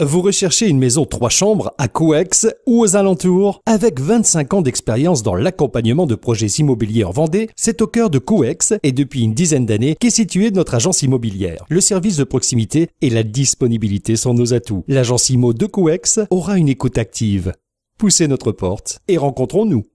Vous recherchez une maison 3 chambres à Coex ou aux alentours Avec 25 ans d'expérience dans l'accompagnement de projets immobiliers en Vendée, c'est au cœur de Coex et depuis une dizaine d'années qu'est située notre agence immobilière. Le service de proximité et la disponibilité sont nos atouts. L'agence IMO de Coex aura une écoute active. Poussez notre porte et rencontrons-nous.